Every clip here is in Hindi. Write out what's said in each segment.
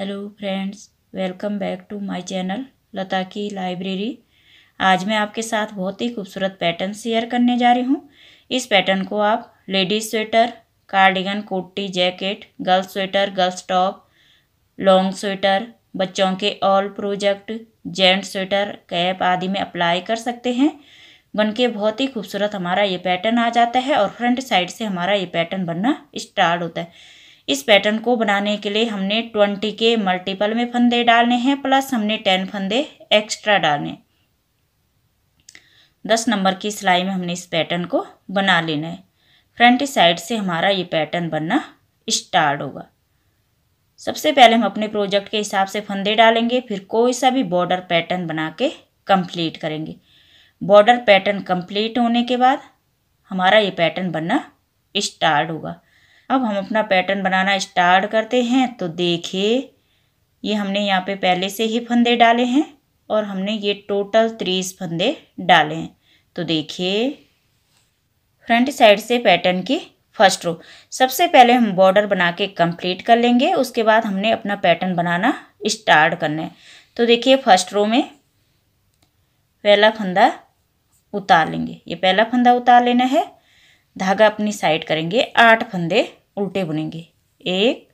hello friends welcome back to my channel Lata की लाइब्रेरी आज मैं आपके साथ बहुत ही खूबसूरत पैटर्न शेयर करने जा रही हूँ इस पैटर्न को आप लेडीज स्वेटर कार्डिगन कोटी jacket girls sweater girls top long sweater बच्चों के all project gent sweater cap आदि में अप्लाई कर सकते हैं बन के बहुत ही खूबसूरत हमारा ये पैटर्न आ जाता है और फ्रंट साइड से हमारा ये पैटर्न बनना स्टार्ट होता है इस पैटर्न को बनाने के लिए हमने ट्वेंटी के मल्टीपल में फंदे डालने हैं प्लस हमने टेन फंदे एक्स्ट्रा डालने दस नंबर की सिलाई में हमने इस पैटर्न को बना लेना है फ्रंट साइड से हमारा ये पैटर्न बनना स्टार्ट होगा सबसे पहले हम अपने प्रोजेक्ट के हिसाब से फंदे डालेंगे फिर कोई सा भी बॉर्डर पैटर्न बना के कम्प्लीट करेंगे बॉर्डर पैटर्न कम्प्लीट होने के बाद हमारा ये पैटर्न बनना स्टार्ट होगा अब हम अपना पैटर्न बनाना स्टार्ट करते हैं तो देखिए ये हमने यहाँ पे पहले से ही फंदे डाले हैं और हमने ये टोटल तीस फंदे डाले हैं तो देखिए फ्रंट साइड से पैटर्न की फर्स्ट रो सबसे पहले हम बॉर्डर बना के कंप्लीट कर लेंगे उसके बाद हमने अपना पैटर्न बनाना स्टार्ट करना है तो देखिए फर्स्ट रो में पहला फंदा उतार लेंगे ये पहला फंदा उतार लेना है धागा अपनी साइड करेंगे आठ फंदे उल्टे बुनेंगे एक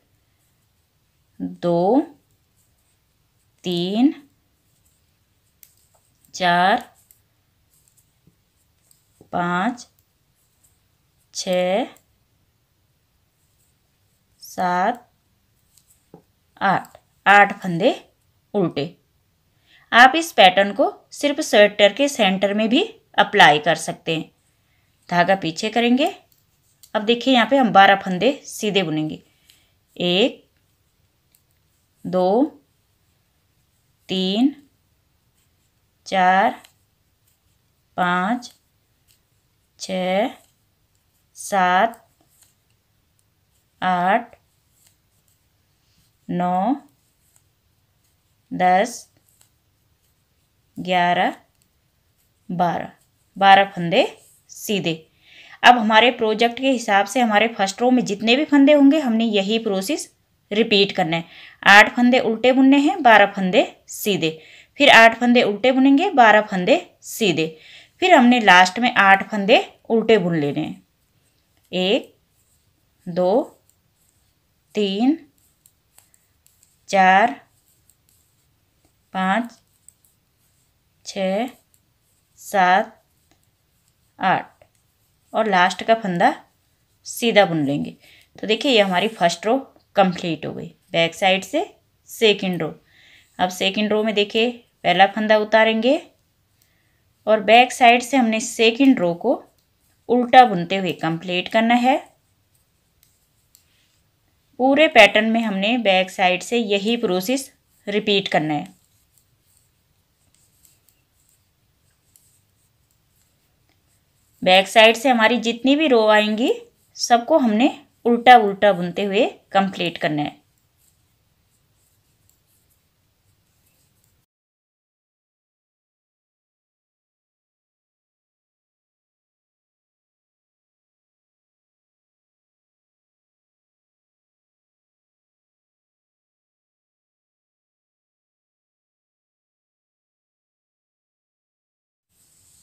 दो तीन चार पाँच छ सात आठ आठ फंदे उल्टे आप इस पैटर्न को सिर्फ स्वेटर के सेंटर में भी अप्लाई कर सकते हैं धागा पीछे करेंगे अब देखिए यहाँ पे हम बारह फंदे सीधे बुनेंगे एक दो तीन चार पाँच छ सात आठ नौ दस ग्यारह बारह बारह फंदे सीधे अब हमारे प्रोजेक्ट के हिसाब से हमारे फर्स्ट रो में जितने भी फंदे होंगे हमने यही प्रोसेस रिपीट करना है आठ फंदे उल्टे बुनने हैं बारह फंदे सीधे फिर आठ फंदे उल्टे बुनेंगे बारह फंदे सीधे फिर हमने लास्ट में आठ फंदे उल्टे बुन लेने हैं एक दो तीन चार पाँच छ सात आठ और लास्ट का फंदा सीधा बुन लेंगे तो देखिए ये हमारी फर्स्ट रो कंप्लीट हो गई बैक साइड से सेकंड रो अब सेकंड रो में देखिए पहला फंदा उतारेंगे और बैक साइड से हमने सेकंड रो को उल्टा बुनते हुए कंप्लीट करना है पूरे पैटर्न में हमने बैक साइड से यही प्रोसेस रिपीट करना है बैक साइड से हमारी जितनी भी रो आएंगी सबको हमने उल्टा उल्टा बुनते हुए कंप्लीट करना है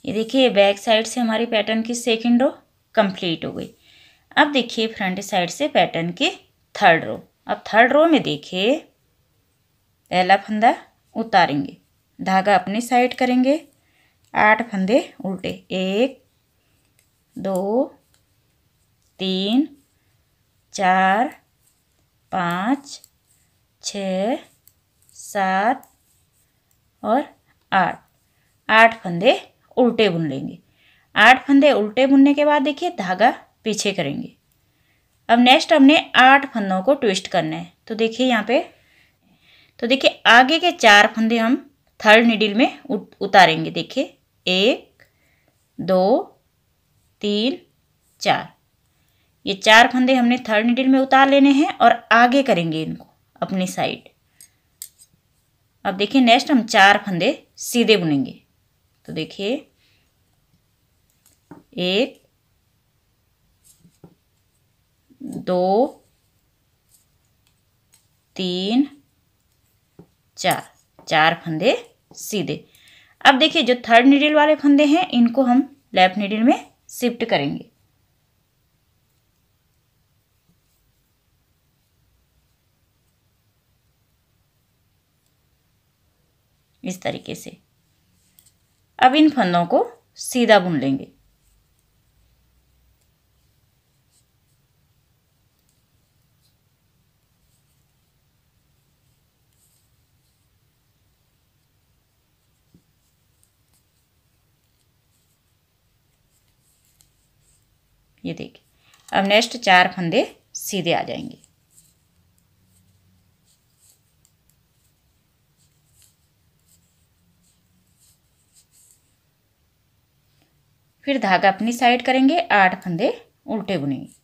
ये देखिए बैक साइड से हमारी पैटर्न की सेकेंड रो कंप्लीट हो गई अब देखिए फ्रंट साइड से पैटर्न की थर्ड रो अब थर्ड रो में देखिए पहला फंदा उतारेंगे धागा अपनी साइड करेंगे आठ फंदे उल्टे एक दो तीन चार पाँच छ सात और आठ आठ फंदे उल्टे बुन लेंगे आठ फंदे उल्टे बुनने के बाद देखिए धागा पीछे करेंगे अब नेक्स्ट हमने आठ फंदों को ट्विस्ट करना है तो देखिए यहाँ पे तो देखिए आगे के चार फंदे हम थर्ड निडिल में उत, उतारेंगे देखिए एक दो तीन चार ये चार फंदे हमने थर्ड निडिल में उतार लेने हैं और आगे करेंगे इनको अपनी साइड अब देखिए नेक्स्ट हम चार फंदे सीधे बुनेंगे तो देखिए एक दो तीन चार चार फंदे सीधे अब देखिए जो थर्ड नीडल वाले फंदे हैं इनको हम लेफ्ट नीडल में शिफ्ट करेंगे इस तरीके से अब इन फंदों को सीधा बुन लेंगे ये देखिए अब नेक्स्ट चार फंदे सीधे आ जाएंगे फिर धागा अपनी साइड करेंगे आठ फंदे उल्टे बुनेंगे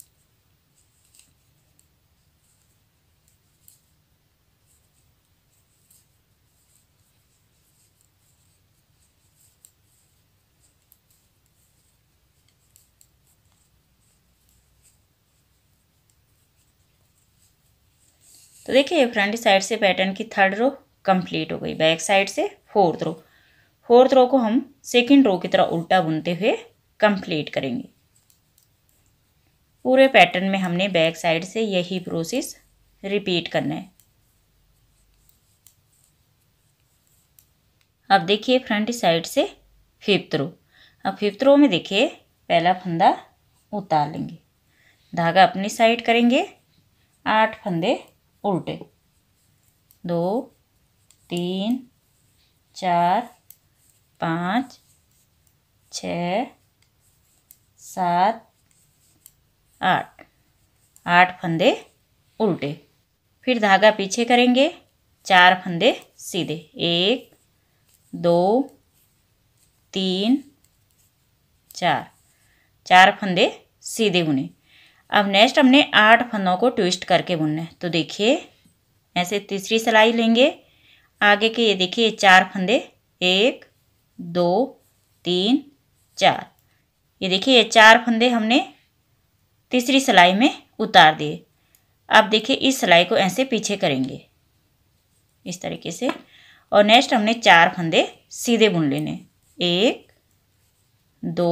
तो देखिए फ्रंट साइड से पैटर्न की थर्ड रो कंप्लीट हो गई बैक साइड से फोर्थ रो फोर्थ रो को हम सेकंड रो की तरह उल्टा बुनते हुए कंप्लीट करेंगे पूरे पैटर्न में हमने बैक साइड से यही प्रोसेस रिपीट करना है अब देखिए फ्रंट साइड से फिफ्थ रो अब फिफ्थ रो में देखिए पहला फंदा उतार लेंगे धागा अपनी साइड करेंगे आठ फंदे उल्टे दो तीन चार पाँच छ सात आठ आठ फंदे उल्टे फिर धागा पीछे करेंगे चार फंदे सीधे एक दो तीन चार चार फंदे सीधे बुने अब नेक्स्ट हमने आठ फंदों को ट्विस्ट करके बुनना है तो देखिए ऐसे तीसरी सिलाई लेंगे आगे के ये देखिए चार फंदे एक दो तीन चार ये देखिए ये चार फंदे हमने तीसरी सिलाई में उतार दिए अब देखिए इस सिलाई को ऐसे पीछे करेंगे इस तरीके से और नेक्स्ट हमने चार फंदे सीधे बुन लेने एक दो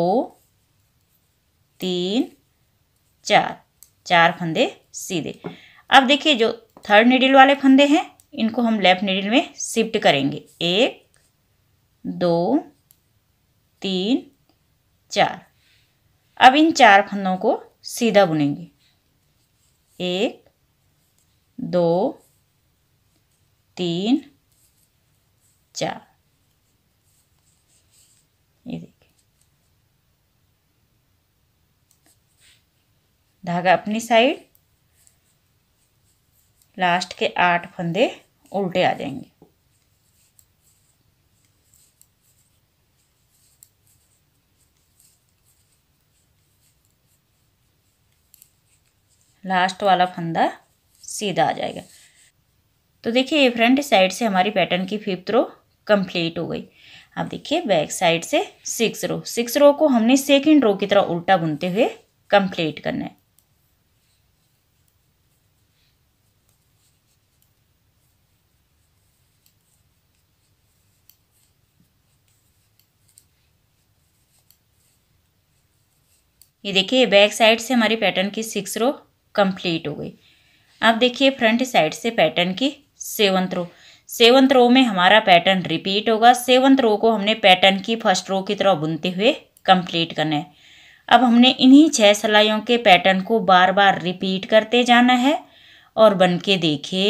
तीन चार चार फंदे सीधे अब देखिए जो थर्ड निडिल वाले फंदे हैं इनको हम लेफ्ट निडिल में शिफ्ट करेंगे एक दो तीन चार अब इन चार फंदों को सीधा बुनेंगे एक दो तीन चार धागा अपनी साइड लास्ट के आठ फंदे उल्टे आ जाएंगे लास्ट वाला फंदा सीधा आ जाएगा तो देखिए ये फ्रंट साइड से हमारी पैटर्न की फिफ्थ रो कंप्लीट हो गई अब देखिए बैक साइड से सिक्स रो सिक्स रो को हमने सेकंड रो की तरह उल्टा बुनते हुए कंप्लीट करना है ये देखिए बैक साइड से हमारी पैटर्न की सिक्स रो कंप्लीट हो गई अब देखिए फ्रंट साइड से पैटर्न की सेवंथ रो सेवंथ रो में हमारा पैटर्न रिपीट होगा सेवंथ रो को हमने पैटर्न की फर्स्ट रो की तरह बुनते हुए कंप्लीट करना है अब हमने इन्हीं छह सलाइयों के पैटर्न को बार बार रिपीट करते जाना है और बन के देखिए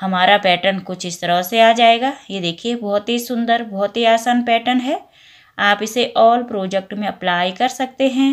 हमारा पैटर्न कुछ इस तरह से आ जाएगा ये देखिए बहुत ही सुंदर बहुत ही आसान पैटर्न है आप इसे ऑल प्रोजेक्ट में अप्लाई कर सकते हैं